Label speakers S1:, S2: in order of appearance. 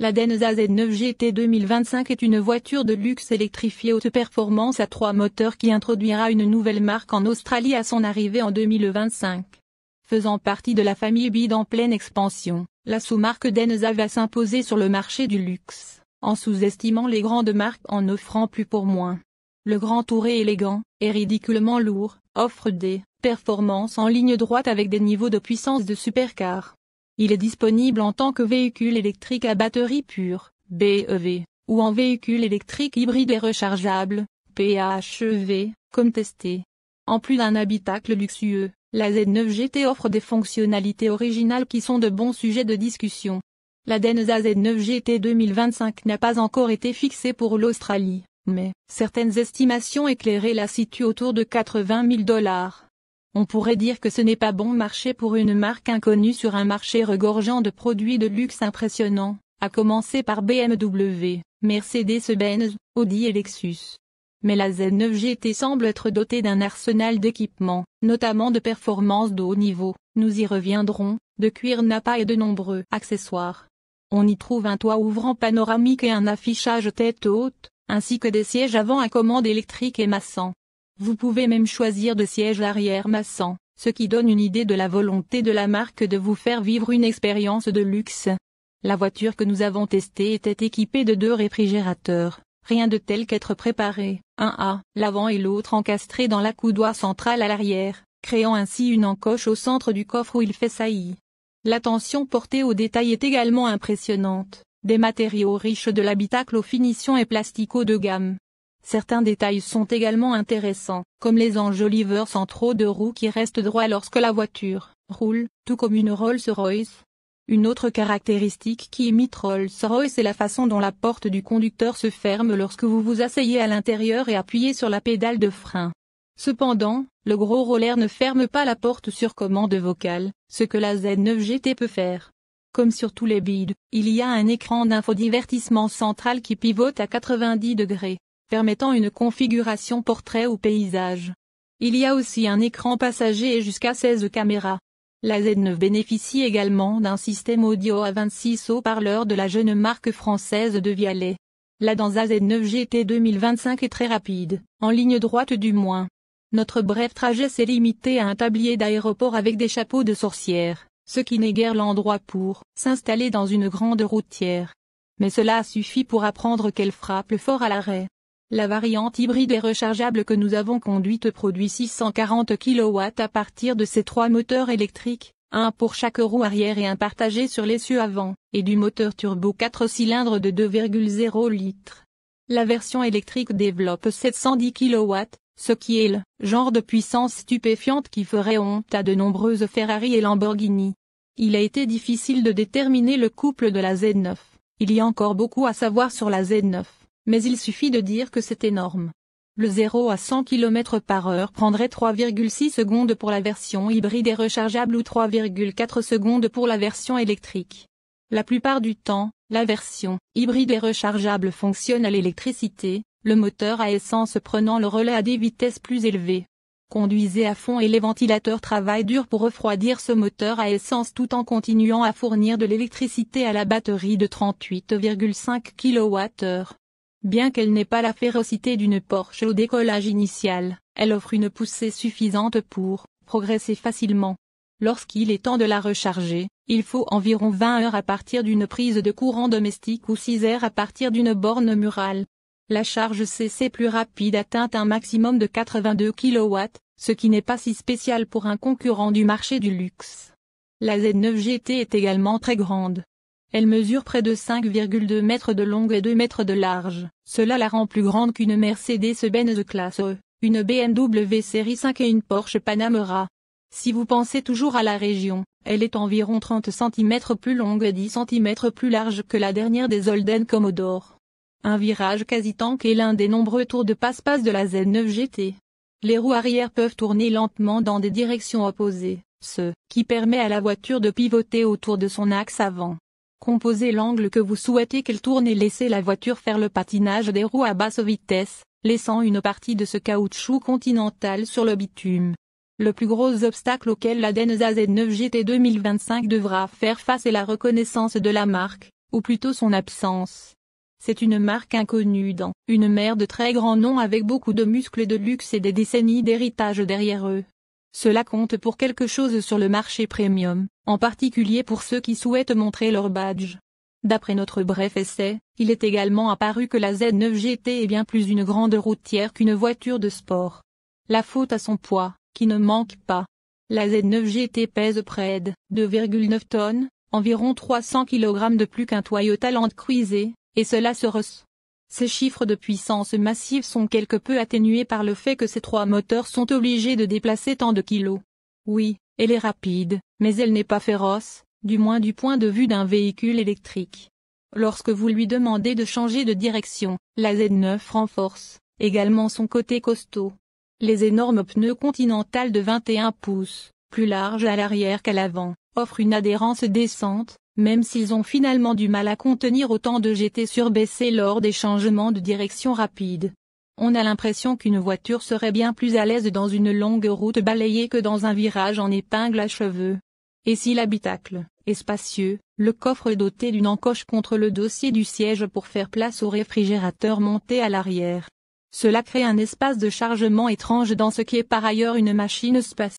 S1: La Denza Z9 GT 2025 est une voiture de luxe électrifiée haute performance à trois moteurs qui introduira une nouvelle marque en Australie à son arrivée en 2025. Faisant partie de la famille Bid en pleine expansion, la sous-marque Denza va s'imposer sur le marché du luxe, en sous-estimant les grandes marques en offrant plus pour moins. Le grand tour élégant, et ridiculement lourd, offre des performances en ligne droite avec des niveaux de puissance de supercar. Il est disponible en tant que véhicule électrique à batterie pure, BEV, ou en véhicule électrique hybride et rechargeable, PHEV, comme testé. En plus d'un habitacle luxueux, la Z9 GT offre des fonctionnalités originales qui sont de bons sujets de discussion. La Denza Z9 GT 2025 n'a pas encore été fixée pour l'Australie, mais certaines estimations éclairées la situent autour de 80 000 dollars. On pourrait dire que ce n'est pas bon marché pour une marque inconnue sur un marché regorgeant de produits de luxe impressionnants, à commencer par BMW, Mercedes-Benz, Audi et Lexus. Mais la Z9 GT semble être dotée d'un arsenal d'équipements, notamment de performances de haut niveau, nous y reviendrons, de cuir Napa et de nombreux accessoires. On y trouve un toit ouvrant panoramique et un affichage tête haute, ainsi que des sièges avant à commande électrique et massant. Vous pouvez même choisir de sièges arrière massant, ce qui donne une idée de la volonté de la marque de vous faire vivre une expérience de luxe. La voiture que nous avons testée était équipée de deux réfrigérateurs, rien de tel qu'être préparé, un à l'avant et l'autre encastré dans la central centrale à l'arrière, créant ainsi une encoche au centre du coffre où il fait saillie. L'attention portée aux détails est également impressionnante, des matériaux riches de l'habitacle aux finitions et plastiques de gamme, Certains détails sont également intéressants, comme les enjoliveurs sans trop de roues qui restent droits lorsque la voiture roule, tout comme une Rolls-Royce. Une autre caractéristique qui imite Rolls-Royce est la façon dont la porte du conducteur se ferme lorsque vous vous asseyez à l'intérieur et appuyez sur la pédale de frein. Cependant, le gros roller ne ferme pas la porte sur commande vocale, ce que la Z9 GT peut faire. Comme sur tous les bides, il y a un écran d'infodivertissement central qui pivote à 90 degrés permettant une configuration portrait ou paysage. Il y a aussi un écran passager et jusqu'à 16 caméras. La Z9 bénéficie également d'un système audio à 26 haut-parleurs de la jeune marque française de Vialet. La Danza Z9 GT 2025 est très rapide, en ligne droite du moins. Notre bref trajet s'est limité à un tablier d'aéroport avec des chapeaux de sorcière, ce qui n'est guère l'endroit pour s'installer dans une grande routière. Mais cela suffit pour apprendre qu'elle frappe fort à l'arrêt. La variante hybride et rechargeable que nous avons conduite produit 640 kW à partir de ces trois moteurs électriques, un pour chaque roue arrière et un partagé sur l'essieu avant, et du moteur turbo 4 cylindres de 2,0 litres. La version électrique développe 710 kW, ce qui est le genre de puissance stupéfiante qui ferait honte à de nombreuses Ferrari et Lamborghini. Il a été difficile de déterminer le couple de la Z9. Il y a encore beaucoup à savoir sur la Z9 mais il suffit de dire que c'est énorme. Le 0 à 100 km par heure prendrait 3,6 secondes pour la version hybride et rechargeable ou 3,4 secondes pour la version électrique. La plupart du temps, la version hybride et rechargeable fonctionne à l'électricité, le moteur à essence prenant le relais à des vitesses plus élevées. Conduisez à fond et les ventilateurs travaillent dur pour refroidir ce moteur à essence tout en continuant à fournir de l'électricité à la batterie de 38,5 kWh. Bien qu'elle n'ait pas la férocité d'une Porsche au décollage initial, elle offre une poussée suffisante pour progresser facilement. Lorsqu'il est temps de la recharger, il faut environ 20 heures à partir d'une prise de courant domestique ou 6 heures à partir d'une borne murale. La charge CC plus rapide atteint un maximum de 82 kW, ce qui n'est pas si spécial pour un concurrent du marché du luxe. La Z9 GT est également très grande, elle mesure près de 5,2 mètres de longue et 2 mètres de large. Cela la rend plus grande qu'une Mercedes-Benz classe E, une BMW série 5 et une Porsche Panamera. Si vous pensez toujours à la région, elle est environ 30 cm plus longue et 10 cm plus large que la dernière des Holden Commodore. Un virage quasi tank est l'un des nombreux tours de passe-passe de la Z9 GT. Les roues arrière peuvent tourner lentement dans des directions opposées, ce qui permet à la voiture de pivoter autour de son axe avant. Composez l'angle que vous souhaitez qu'elle tourne et laissez la voiture faire le patinage des roues à basse vitesse, laissant une partie de ce caoutchouc continental sur le bitume. Le plus gros obstacle auquel la Denza z 9 GT 2025 devra faire face est la reconnaissance de la marque, ou plutôt son absence. C'est une marque inconnue dans une mer de très grands noms avec beaucoup de muscles de luxe et des décennies d'héritage derrière eux. Cela compte pour quelque chose sur le marché premium, en particulier pour ceux qui souhaitent montrer leur badge. D'après notre bref essai, il est également apparu que la Z9 GT est bien plus une grande routière qu'une voiture de sport. La faute à son poids, qui ne manque pas. La Z9 GT pèse près de 2,9 tonnes, environ 300 kg de plus qu'un Toyota Land Cruiser, et cela se ressent. Ces chiffres de puissance massive sont quelque peu atténués par le fait que ces trois moteurs sont obligés de déplacer tant de kilos. Oui, elle est rapide, mais elle n'est pas féroce, du moins du point de vue d'un véhicule électrique. Lorsque vous lui demandez de changer de direction, la Z9 renforce également son côté costaud. Les énormes pneus continentales de 21 pouces, plus larges à l'arrière qu'à l'avant, offrent une adhérence décente, même s'ils ont finalement du mal à contenir autant de GT surbaissés lors des changements de direction rapides. On a l'impression qu'une voiture serait bien plus à l'aise dans une longue route balayée que dans un virage en épingle à cheveux. Et si l'habitacle est spacieux, le coffre est doté d'une encoche contre le dossier du siège pour faire place au réfrigérateur monté à l'arrière. Cela crée un espace de chargement étrange dans ce qui est par ailleurs une machine spatiale.